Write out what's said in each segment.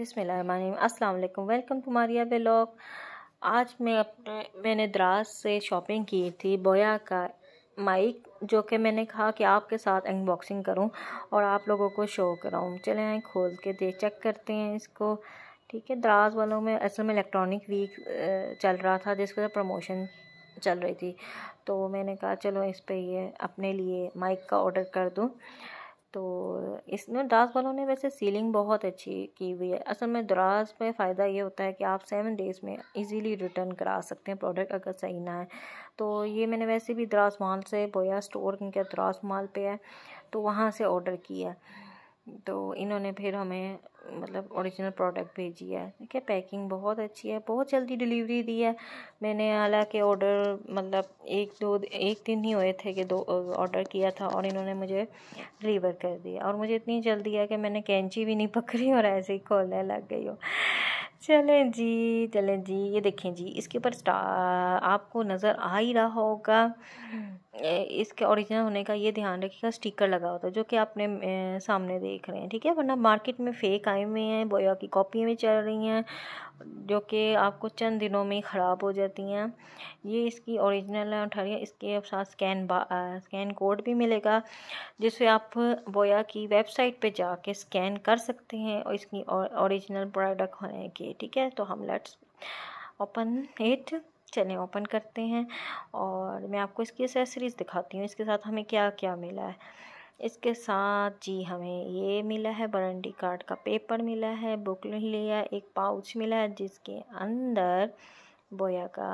अस्सलाम अल्लाम welcome to Maria blog आज मैं अपने मैंने द्रास से शॉपिंग की थी बोया का माइक जो कि मैंने कहा कि आपके साथ अनबॉक्सिंग करूं और आप लोगों को शो कराऊं चले आए खोल के देख चेक करते हैं इसको ठीक है द्रास वालों में असल में इलेक्ट्रॉनिक वीक चल रहा था जिसके साथ प्रमोशन चल रही थी तो मैंने कहा चलो इस पर ये अपने लिए माइक का ऑर्डर कर दूँ तो इसमें द्रास वालों ने वैसे सीलिंग बहुत अच्छी की हुई है असल में द्रास पे फ़ायदा ये होता है कि आप सेवन डेज़ में इजीली रिटर्न करा सकते हैं प्रोडक्ट अगर सही ना है तो ये मैंने वैसे भी दराज माल से बोया स्टोर क्योंकि द्रास माल पे है तो वहाँ से ऑर्डर किया तो इन्होंने फिर हमें मतलब ओरिजिनल प्रोडक्ट भेजी है है पैकिंग बहुत अच्छी है बहुत जल्दी डिलीवरी दी है मैंने हालांकि ऑर्डर मतलब एक दो एक दिन ही हुए थे कि दो ऑर्डर किया था और इन्होंने मुझे डिलीवर कर दिया और मुझे इतनी जल्दी है कि मैंने कैंची भी नहीं पकड़ी और ऐसे ही खोलने लग गई हो चलें जी चलें जी ये देखें जी इसके ऊपर आपको नज़र आ ही रहा होगा इसके ओरिजिनल होने का ये ध्यान रखिएगा स्टिकर लगा होता है जो कि आपने सामने देख रहे हैं ठीक है वरना मार्केट में फेक कायम में हैं बोया की कॉपी में चल रही हैं जो कि आपको चंद दिनों में ख़राब हो जाती हैं ये इसकी ओरिजिनल अठारह इसके साथ स्कैन स्कैन कोड भी मिलेगा जिससे आप बोया की वेबसाइट पे जाके स्कैन कर सकते हैं और इसकी ओरिजिनल प्रोडक्ट होने के ठीक है तो हम लेट्स ओपन एट चले ओपन करते हैं और मैं आपको इसकी एसेसरीज़ दिखाती हूँ इसके साथ हमें क्या क्या मिला है इसके साथ जी हमें ये मिला है वारंटी कार्ड का पेपर मिला है बुक लिया एक पाउच मिला है जिसके अंदर बोया का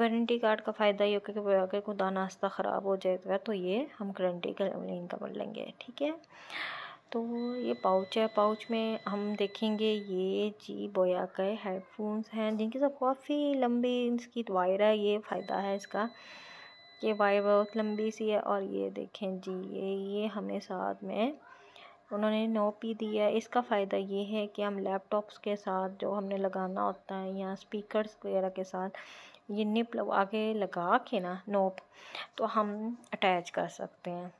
वारंटी कार्ड का फ़ायदा ये होगा कि बोया के खुदा नाश्ता ख़राब हो जाएगा तो, तो ये हम गारंटी का बन लेंगे ठीक है तो ये पाउच है पाउच में हम देखेंगे ये जी बोया के हेडफोन्स हैं जिनकी सब काफ़ी लंबी इसकी वायर है ये फ़ायदा है इसका ये वायर बहुत लंबी सी है और ये देखें जी ये ये हमें साथ में उन्होंने नोप ही दिया है इसका फ़ायदा ये है कि हम लैपटॉप्स के साथ जो हमने लगाना होता है या स्पीकर्स वगैरह के साथ ये निप आगे लगा के ना नोप तो हम अटैच कर सकते हैं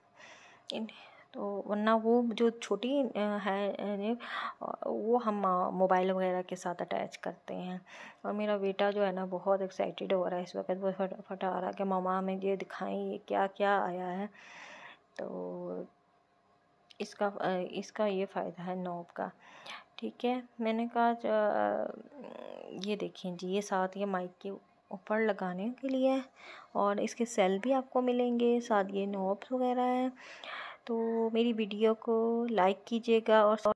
तो वरना वो जो छोटी है वो हम मोबाइल वगैरह के साथ अटैच करते हैं और मेरा बेटा जो है ना बहुत एक्साइटेड हो रहा है इस वक्त वो फटाफट आ रहा है कि मामा हमें ये दिखाएं ये क्या क्या आया है तो इसका इसका ये फ़ायदा है नोब का ठीक है मैंने कहा ये देखें जी ये साथ ये माइक के ऊपर लगाने के लिए और इसके सेल भी आपको मिलेंगे साथ ये नोब्स वगैरह हैं तो मेरी वीडियो को लाइक कीजिएगा और